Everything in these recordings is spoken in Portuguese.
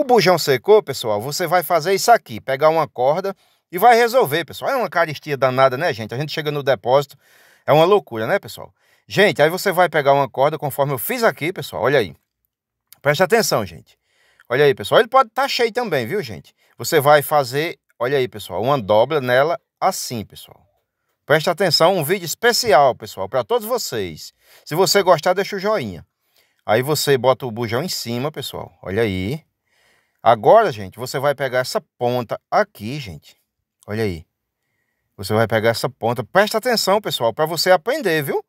O bujão secou, pessoal, você vai fazer isso aqui, pegar uma corda e vai resolver, pessoal. É uma caristia danada, né, gente? A gente chega no depósito, é uma loucura, né, pessoal? Gente, aí você vai pegar uma corda, conforme eu fiz aqui, pessoal, olha aí. Presta atenção, gente. Olha aí, pessoal, ele pode estar tá cheio também, viu, gente? Você vai fazer, olha aí, pessoal, uma dobra nela assim, pessoal. Presta atenção, um vídeo especial, pessoal, para todos vocês. Se você gostar, deixa o joinha. Aí você bota o bujão em cima, pessoal. Olha aí. Agora, gente, você vai pegar essa ponta aqui, gente. Olha aí. Você vai pegar essa ponta. Presta atenção, pessoal, para você aprender, viu?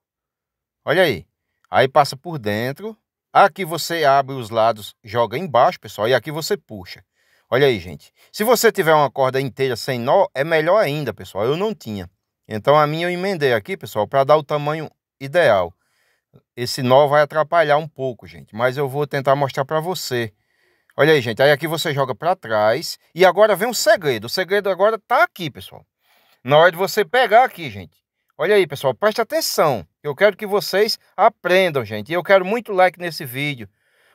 Olha aí. Aí passa por dentro. Aqui você abre os lados, joga embaixo, pessoal, e aqui você puxa. Olha aí, gente. Se você tiver uma corda inteira sem nó, é melhor ainda, pessoal. Eu não tinha. Então a minha eu emendei aqui, pessoal, para dar o tamanho ideal. Esse nó vai atrapalhar um pouco, gente, mas eu vou tentar mostrar para você. Olha aí, gente. Aí aqui você joga para trás. E agora vem um segredo. O segredo agora tá aqui, pessoal. Na hora de você pegar aqui, gente. Olha aí, pessoal. Preste atenção. Eu quero que vocês aprendam, gente. E eu quero muito like nesse vídeo.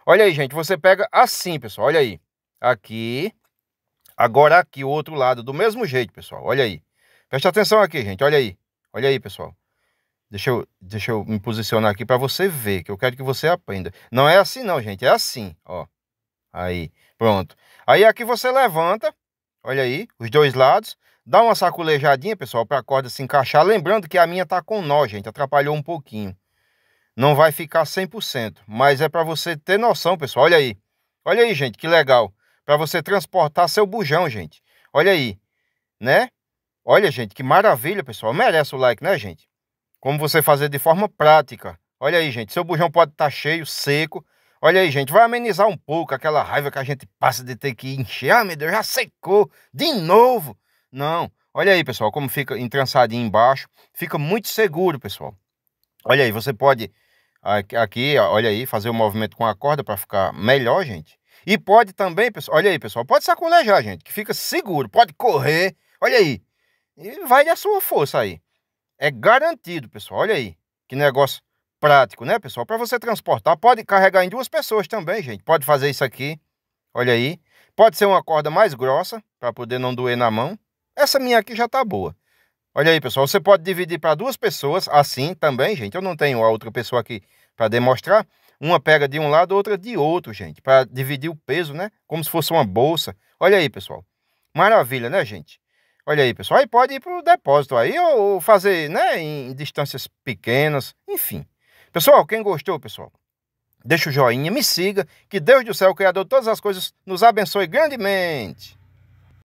Olha aí, gente. Você pega assim, pessoal. Olha aí. Aqui. Agora aqui, o outro lado. Do mesmo jeito, pessoal. Olha aí. Preste atenção aqui, gente. Olha aí. Olha aí, pessoal. Deixa eu, deixa eu me posicionar aqui para você ver, que eu quero que você aprenda. Não é assim não, gente. É assim, ó. Aí, pronto. Aí aqui você levanta, olha aí, os dois lados. Dá uma sacolejadinha, pessoal, para a corda se encaixar. Lembrando que a minha tá com nó, gente, atrapalhou um pouquinho. Não vai ficar 100%, mas é para você ter noção, pessoal. Olha aí, olha aí, gente, que legal. Para você transportar seu bujão, gente. Olha aí, né? Olha, gente, que maravilha, pessoal. Merece o like, né, gente? Como você fazer de forma prática. Olha aí, gente, seu bujão pode estar tá cheio, seco, Olha aí, gente, vai amenizar um pouco aquela raiva que a gente passa de ter que encher. Ah, meu Deus, já secou de novo. Não. Olha aí, pessoal, como fica entrançadinho embaixo. Fica muito seguro, pessoal. Olha aí, você pode aqui, olha aí, fazer o um movimento com a corda para ficar melhor, gente. E pode também, pessoal, olha aí, pessoal, pode sacolejar, gente, que fica seguro, pode correr. Olha aí. E vai a sua força aí. É garantido, pessoal. Olha aí. Que negócio prático, né, pessoal? Para você transportar, pode carregar em duas pessoas também, gente. Pode fazer isso aqui, olha aí. Pode ser uma corda mais grossa, para poder não doer na mão. Essa minha aqui já tá boa. Olha aí, pessoal, você pode dividir para duas pessoas, assim também, gente. Eu não tenho a outra pessoa aqui para demonstrar. Uma pega de um lado, outra de outro, gente, para dividir o peso, né? Como se fosse uma bolsa. Olha aí, pessoal. Maravilha, né, gente? Olha aí, pessoal. Aí pode ir para o depósito aí ou fazer, né, em distâncias pequenas, enfim. Pessoal, quem gostou, pessoal, deixa o joinha, me siga, que Deus do céu, Criador de todas as coisas, nos abençoe grandemente.